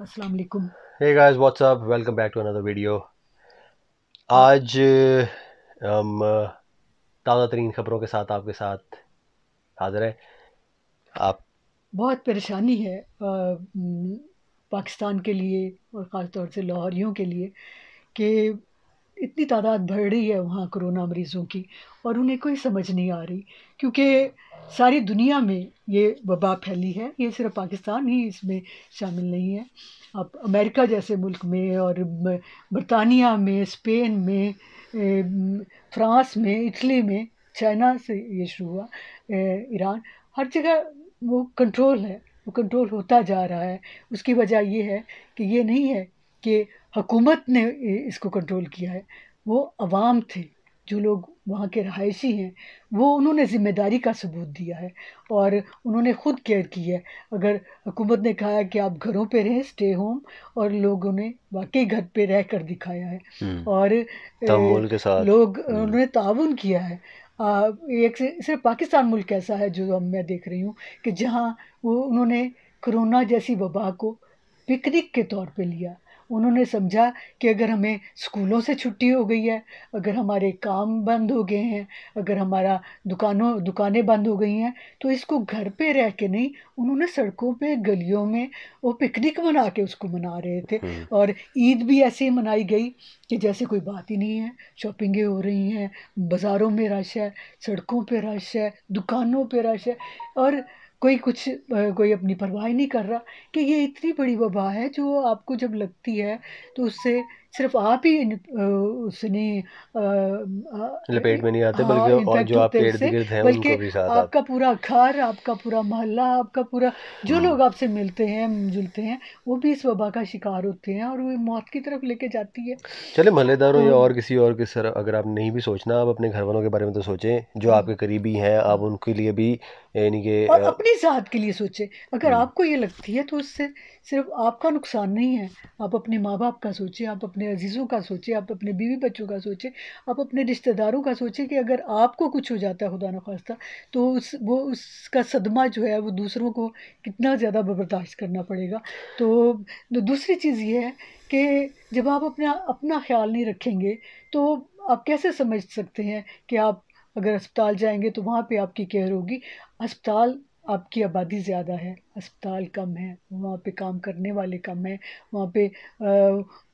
अस्सलाम वालेकुम hey guys what's up welcome back to another video आज हम ताज़ा तरीन ख़बरों के साथ आपके साथ हाजिर हैं आप बहुत परेशानी है पाकिस्तान के लिए और ख़ास तौर से लाहौरियों के लिए कि इतनी तादाद बढ़ रही है वहाँ कोरोना मरीज़ों की और उन्हें कोई समझ नहीं आ रही क्योंकि सारी दुनिया में ये वबा फैली है ये सिर्फ पाकिस्तान ही इसमें शामिल नहीं है अब अमेरिका जैसे मुल्क में और बरतानिया में स्पेन में फ्रांस में इटली में चाइना से ये शुरू हुआ ईरान हर जगह वो कंट्रोल है वो कंट्रोल होता जा रहा है उसकी वजह ये है कि ये नहीं है कि हुकूमत ने इसको कंट्रोल किया है वो अवाम थे जो लोग वहाँ के रहायशी हैं वो उन्होंने ज़िम्मेदारी का सबूत दिया है और उन्होंने ख़ुद केयर की है अगर हुकूमत ने कहा है कि आप घरों पे रहें स्टे होम और लोगों ने वाकई घर पे रह कर दिखाया है हम्म। और के साथ लोग हम्म। उन्होंने ताउन किया है आ, एक सिर्फ पाकिस्तान मुल्क ऐसा है जो मैं देख रही हूँ कि जहाँ वो उन्होंने कोरोना जैसी वबा को पिकनिक के तौर पर लिया उन्होंने समझा कि अगर हमें स्कूलों से छुट्टी हो गई है अगर हमारे काम बंद हो गए हैं अगर हमारा दुकानों दुकानें बंद हो गई हैं तो इसको घर पे रह के नहीं उन्होंने सड़कों पे गलियों में वो पिकनिक मना के उसको मना रहे थे हम्म। और ईद भी ऐसे ही मनाई गई कि जैसे कोई बात ही नहीं है शॉपिंगें हो रही हैं बाज़ारों में रश है सड़कों पर रश है दुकानों पर रश है और कोई कुछ कोई अपनी परवाह नहीं कर रहा कि ये इतनी बड़ी वबा है जो आपको जब लगती है तो उससे सिर्फ आप ही उसने लपेट में नहीं आते हाँ, बल्कि और जो आप इर्द गिर्द हैं उनको भी साथ आपका पूरा घर आपका पूरा मोहल्ला आपका पूरा जो हम्म। लोग आपसे मिलते हैं जुलते हैं वो भी इस वबा का शिकार होते हैं और वो मौत की तरफ लेके जाती है चले महल्लेदारों या और किसी और के सर अगर आप नहीं भी सोचना आप अपने घर वालों के बारे में तो सोचें जो हाँ। आपके करीबी हैं आप उनके लिए भी यानी कि अपनी अपनी साहत के लिए सोचे अगर हम्म। आपको ये लगती है तो उससे सिर्फ आपका नुकसान नहीं है आप अपने माँ बाप का सोचें आप अपने अजीज़ों का सोचें आप अपने बीवी बच्चों का सोचें आप अपने रिश्तेदारों का सोचें कि अगर आपको कुछ हो जाता है खुदा नखास्ता तो उस वो उसका सदमा जो है वो दूसरों को कितना ज़्यादा बर्दाश्त करना पड़ेगा तो, तो दूसरी चीज़ ये है कि जब आप अपना अपना ख्याल नहीं रखेंगे तो आप कैसे समझ सकते हैं कि आप अगर अस्पताल जाएंगे तो वहाँ पे आपकी केयर होगी अस्पताल आपकी आबादी ज़्यादा है अस्पताल कम है वहाँ पे काम करने वाले कम हैं वहाँ पे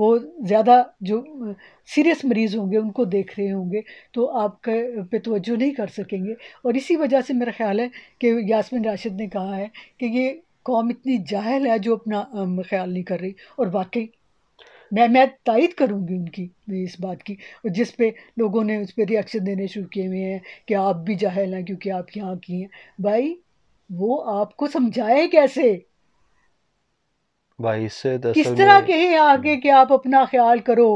वो ज़्यादा जो सीरियस मरीज़ होंगे उनको देख रहे होंगे तो आपके पे तोज्जो नहीं कर सकेंगे और इसी वजह से मेरा ख्याल है कि यासमिन राशिद ने कहा है कि ये कौम इतनी जाहल है जो अपना ख्याल नहीं कर रही और वाकई मैं मैं तायद करूंगी उनकी इस बात की और जिस पे लोगों ने उस पर रिएक्शन देने शुरू किए हुए हैं कि आप भी जाहल हैं क्योंकि आप यहाँ की हैं भाई वो आपको समझाए कैसे भाई से तो किस तरह कहे आगे हम्म। कि आप अपना ख्याल करो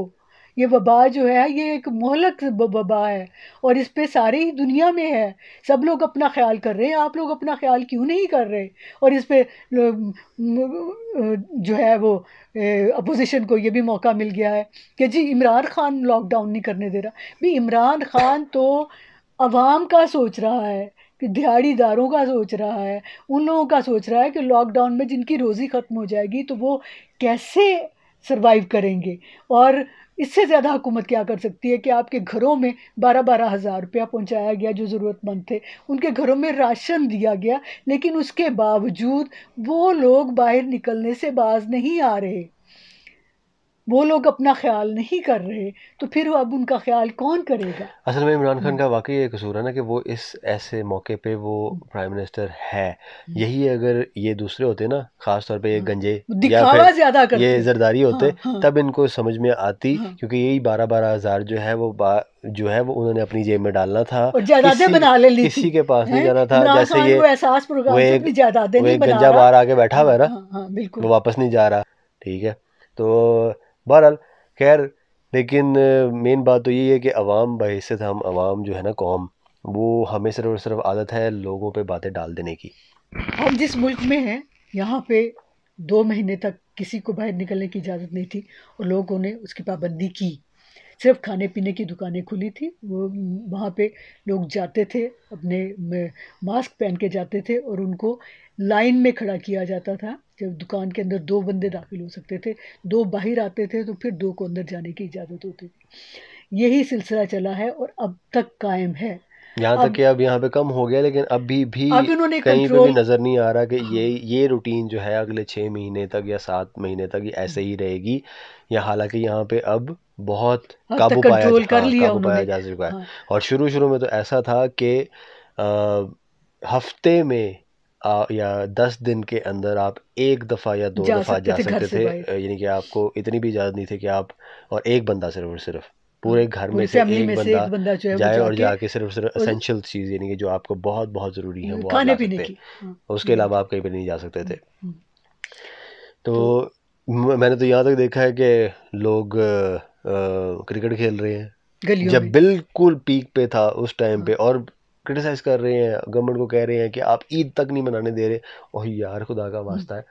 ये वबा जो है ये एक मोहलक वबा है और इस पे सारी ही दुनिया में है सब लोग अपना ख्याल कर रहे हैं आप लोग अपना ख्याल क्यों नहीं कर रहे और इस पे जो है वो अपोजिशन को ये भी मौका मिल गया है कि जी इमरान खान लॉकडाउन नहीं करने दे रहा भाई इमरान खान तो आवाम का सोच रहा है कि दिहाड़ीदारों का सोच रहा है उन लोगों का सोच रहा है कि लॉकडाउन में जिनकी रोज़ी ख़त्म हो जाएगी तो वो कैसे सर्वाइव करेंगे और इससे ज़्यादा हुकूमत क्या कर सकती है कि आपके घरों में बारह बारह हज़ार रुपया पहुँचाया गया जो ज़रूरतमंद थे उनके घरों में राशन दिया गया लेकिन उसके बावजूद वो लोग बाहर निकलने से बाज नहीं आ रहे वो लोग अपना ख्याल नहीं कर रहे तो फिर अब उनका ख्याल कौन करेगा असल में इमरान खान हम्म। का वाकई ये कसूर है ना कि वो इस ऐसे मौके पे वो हम्म। प्राइम मिनिस्टर है हम्म। यही अगर ये दूसरे होते ना खास तौर पे ये हाँ। गंजे दिखावा ज्यादा करते ये जरदारी होते हाँ, हाँ, तब इनको समझ में आती हाँ, क्योंकि यही बारह बारह हजार जो है वो जो है वो उन्होंने अपनी जेब में डालना था और जायदादें बना ले ली किसी के पास नहीं जाना था जैसे ये एहसास प्रोग्राम गंजा बाहर आके बैठा हुआ है ना हाँ, हाँ, वो वापस नहीं जा रहा ठीक है तो बहरहाल खैर लेकिन मेन बात तो ये है कि अवाम बहसत हम अवाम जो है ना कौम वो हमें सिर्फ और सिर्फ आदत है लोगों पे बातें डाल देने की हम जिस मुल्क में हैं यहाँ पे दो महीने तक किसी को बाहर निकलने की इजाज़त नहीं थी और लोगों ने उसकी पाबंदी की सिर्फ खाने पीने की दुकानें खुली थी वो वहाँ पे लोग जाते थे अपने मास्क पहन के जाते थे और उनको लाइन में खड़ा किया जाता था जब दुकान के अंदर दो बंदे दाखिल हो सकते थे दो बाहर आते थे तो फिर दो को अंदर जाने की इजाज़त होती थी यही सिलसिला चला है और अब तक कायम है यहाँ तक कि अब यहाँ पे कम हो गया लेकिन अभी भी अब उन्होंने कहीं पे भी नज़र नहीं आ रहा कि ये ये रूटीन जो है अगले छः महीने तक या सात महीने तक ऐसे ही रहेगी या हालांकि यहाँ पे अब बहुत काबू पाया कर हाँ, लिया काबू पाया जा चुका है हाँ। और शुरू शुरू में तो ऐसा था कि हफ्ते में आ, या दस दिन के अंदर आप एक दफ़ा या दो दफ़ा जा सकते थे यानी कि आपको इतनी भी इजाज़त नहीं थी कि आप और एक बंदा सिर्फ और सिर्फ पूरे हम्म। घर में से एक बंदा, जाए और जाके सिर्फ सिर्फ असेंशियल चीज़ यानी कि जो आपको बहुत बहुत ज़रूरी है हम्म, वो खाने पीने की हाँ। उसके हम्म। अलावा आप कहीं पर नहीं जा सकते थे तो, तो मैंने तो यहाँ तक देखा है कि लोग क्रिकेट खेल रहे हैं जब बिल्कुल पीक पे था उस टाइम हाँ। पे और क्रिटिसाइज़ कर रहे हैं गवर्नमेंट को कह रहे हैं कि आप ईद तक नहीं मनाने दे रहे और यार खुदा का हम्म। वास्ता है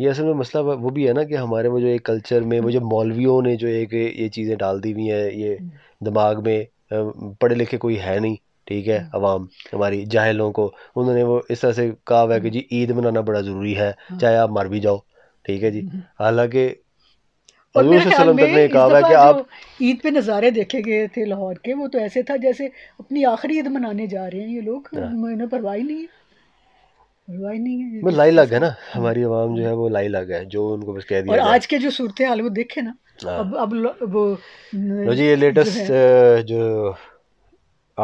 ये असल में मसला वो भी है ना कि हमारे वो जो एक कल्चर में वो जो हम्म। मौलवियों ने जो एक ये चीज़ें डाल दी हुई हैं ये हम्म। दिमाग में पढ़े लिखे कोई है नहीं ठीक है आवाम हमारी जाहलों को उन्होंने वो इस तरह से कहा हुआ है कि जी ईद मनाना बड़ा ज़रूरी है हाँ। चाहे आप मर भी जाओ ठीक है जी हालांकि हजूर वसल्लम तक ने है कि आप ईद पे नज़ारे देखे गए थे लाहौर के वो तो ऐसे था जैसे अपनी आखिरी ईद मनाने जा रहे हैं ये लोग हाँ। उन्होंने परवाह नहीं है वो लाई लग है ना हाँ। हमारी आवाम जो है वो लाई लग है जो उनको बस कह दिया और आज के जो सूरत हाल वो देखे ना हाँ। अब अब वो लो जी ये लेटेस्ट जो जो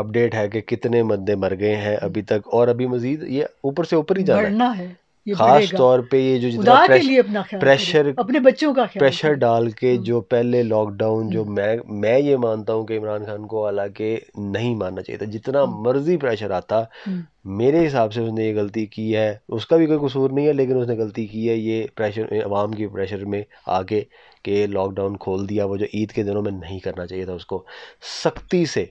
अपडेट है कि कितने मंदे मर गए हैं अभी तक और अभी मजीद ये ऊपर से ऊपर ही जा रहा है खास तौर पे ये जो जितना प्रेशर, प्रेशर अपने बच्चों का प्रेशर डाल के हम्म। जो पहले लॉकडाउन जो हम्म। मैं मैं ये मानता हूँ कि इमरान खान को हालांकि नहीं मानना चाहिए था जितना हम्म। मर्जी प्रेशर आता मेरे हिसाब से उसने ये गलती की है उसका भी कोई कसूर नहीं है लेकिन उसने गलती की है ये प्रेशर आवाम के प्रेशर में आके के लॉकडाउन खोल दिया वो जो ईद के दिनों में नहीं करना चाहिए था उसको सख्ती से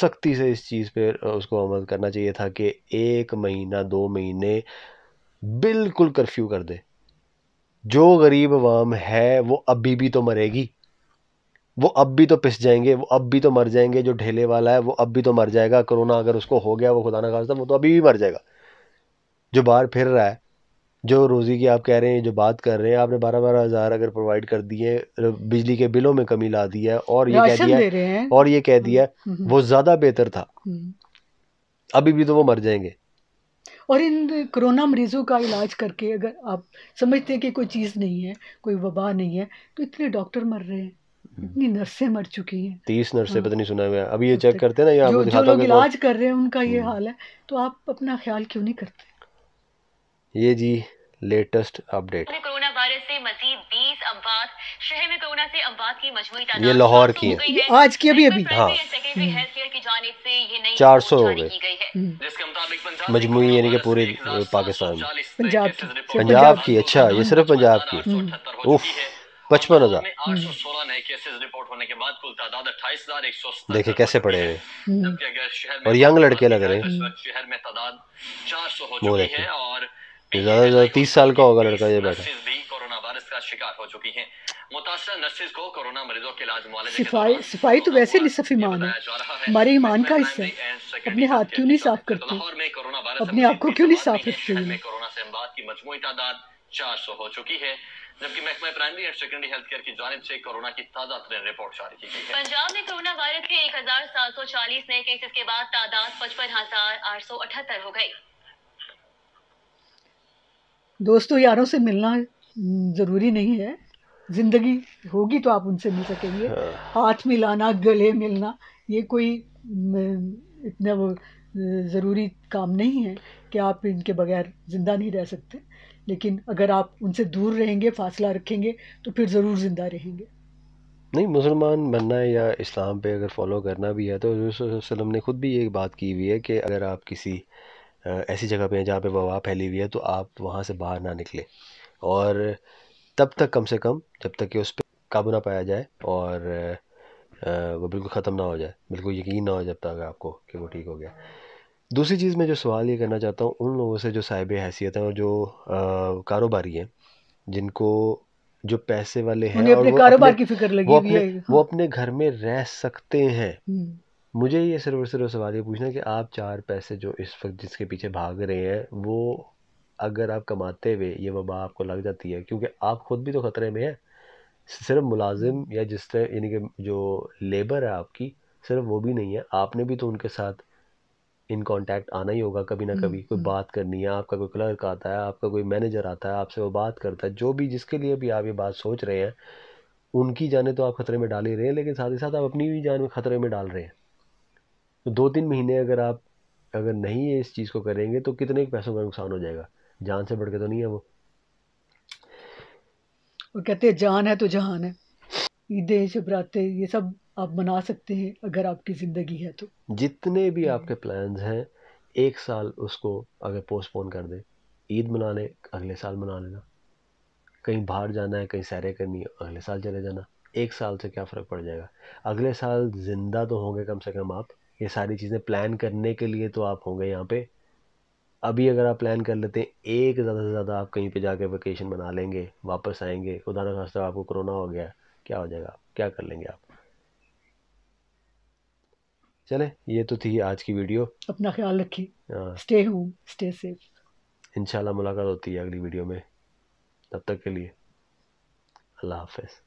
सख्ती से इस चीज़ पर उसको अमल करना चाहिए था कि एक महीना दो महीने बिल्कुल कर्फ्यू कर दे जो गरीब आवाम है वो अभी भी तो मरेगी वो अब भी तो पिस जाएंगे वो अब भी तो मर जाएंगे जो ढेले वाला है वो अब भी तो मर जाएगा कोरोना अगर उसको हो गया वो खुदा ना खास्ता वो तो अभी भी मर जाएगा जो बाहर फिर रहा है जो रोज़ी की आप कह रहे हैं जो बात कर रहे हैं आपने बारह बारह हज़ार अगर प्रोवाइड कर दिए बिजली के बिलों में कमी ला दी है और ये कह दिया और ये कह दिया हम्म, हम्म, हम्म। वो ज़्यादा बेहतर था अभी भी तो वो मर जाएंगे और इन कोरोना मरीज़ों का इलाज करके अगर आप समझते हैं कि कोई चीज़ नहीं है कोई वबा नहीं है तो इतने डॉक्टर मर रहे हैं हम्म। इतनी नर्सें मर चुकी हैं तीस नर्सें हाँ। पता नहीं सुना हुआ अभी ये चेक करते हैं ना ये जो, जो लोग इलाज कर रहे हैं उनका ये हम्म। हाल है तो आप अपना ख्याल क्यों नहीं करते ये जी लेटेस्ट अपडेट कोरोना वायरस से मजीद बीस अफवाह शहर में कोरोना से अमवात की ये तो लाहौर की है आज की अभी अभी हाँ हम्म। चार सौ हो गए हम्म। मजमू यानी कि पूरे पाकिस्तान पंजाब की पंजाब की अच्छा ये सिर्फ पंजाब की उफ पचपन हजार देखे कैसे पड़े हुए हम्म। और यंग लड़के लग रहे हैं वो देखे ज्यादा ज्यादा तीस साल का होगा लड़का ये बैठा कोरोना वायरस का शिकार हो चुकी है मुतासर नर्सिस को कोरोना मरीजों के इलाज सिफाई सिफाई तो वैसे निसफ ईमान है हमारे ईमान का हिस्सा अपने हाथ क्यों नहीं साफ करते अपने आप को क्यों नहीं साफ रखते हैं कोरोना से अमवात की मजमू तादाद चार सौ हो चुकी है जबकि महकमा primary and secondary health care की जानब से कोरोना की ताजा तरह रिपोर्ट जारी की गई पंजाब में कोरोना वायरस के एक हजार सात सौ चालीस नए केसेस के बाद तादाद पचपन हजार आठ सौ अठहत्तर हो गई दोस्तों यारों से मिलना ज़रूरी नहीं है जिंदगी होगी तो आप उनसे मिल सकेंगे हाँ। हाथ मिलाना गले मिलना ये कोई इतना वो ज़रूरी काम नहीं है कि आप इनके बगैर ज़िंदा नहीं रह सकते लेकिन अगर आप उनसे दूर रहेंगे फासला रखेंगे तो फिर ज़रूर ज़िंदा रहेंगे नहीं मुसलमान बनना है या इस्लाम पे अगर फॉलो करना भी है तो वसल्लम ने ख़ुद भी ये बात की हुई है कि अगर आप किसी ऐसी जगह पे हैं जहाँ पे वबा फैली हुई है तो आप वहाँ से बाहर ना निकलें और तब तक कम से कम जब तक कि उस पर काबू ना पाया जाए और वो बिल्कुल ख़त्म ना हो जाए बिल्कुल यकीन ना हो जब तक आपको कि वो ठीक हो गया दूसरी चीज़ मैं जो सवाल ये करना चाहता हूँ उन लोगों से जो साहिब हैसियत हैं और जो कारोबारी हैं जिनको जो पैसे वाले हैं और अपने कारोबार की फिक्र लगी वो अपने, वो अपने घर में रह सकते हैं हम्म। मुझे ये सिर्फ और सिर्फ सवाल ये पूछना कि आप चार पैसे जो इस वक्त जिसके पीछे भाग रहे हैं वो अगर आप कमाते हुए ये वबा आपको लग जाती है क्योंकि आप ख़ुद भी तो ख़तरे में हैं सिर्फ मुलाजिम हम्म। या जिस तरह यानी कि जो लेबर है आपकी सिर्फ वो भी नहीं है आपने भी तो उनके साथ इन कांटेक्ट आना ही होगा कभी ना कभी हम्म, कोई हम्म। बात करनी है आपका कोई क्लर्क आता है आपका कोई मैनेजर आता है आपसे वो बात करता है जो भी जिसके लिए भी आप ये बात सोच रहे हैं उनकी जाने तो आप ख़तरे में डाल ही रहे हैं लेकिन साथ ही साथ आप अपनी भी जान ख़तरे में डाल रहे हैं तो दो तीन महीने अगर आप अगर नहीं इस चीज़ को करेंगे तो कितने पैसों का नुकसान हो जाएगा जान से बढ़ के तो नहीं है वो वो कहते हैं जान है तो जहान है ईद शबराते ये सब आप मना सकते हैं अगर आपकी ज़िंदगी है तो जितने भी हम्म। आपके प्लान्स हैं एक साल उसको अगर पोस्टपोन कर दे ईद मना ले अगले साल मना लेना कहीं बाहर जाना है कहीं सैरे करनी है अगले साल चले जाना एक साल से क्या फ़र्क पड़ जाएगा अगले साल ज़िंदा तो होंगे कम से कम आप ये सारी चीज़ें प्लान करने के लिए तो आप होंगे यहाँ पे अभी अगर आप प्लान कर लेते हैं एक ज़्यादा से ज़्यादा आप कहीं पे जाकर वेकेशन बना लेंगे वापस आएंगे उदाहरण खास्ता आपको कोरोना हो गया क्या हो जाएगा क्या कर लेंगे आप चले ये तो थी आज की वीडियो अपना ख्याल रखिए स्टे होम स्टे सेफ इंशाल्लाह मुलाकात होती है अगली वीडियो में तब तक के लिए अल्लाह हाफिज़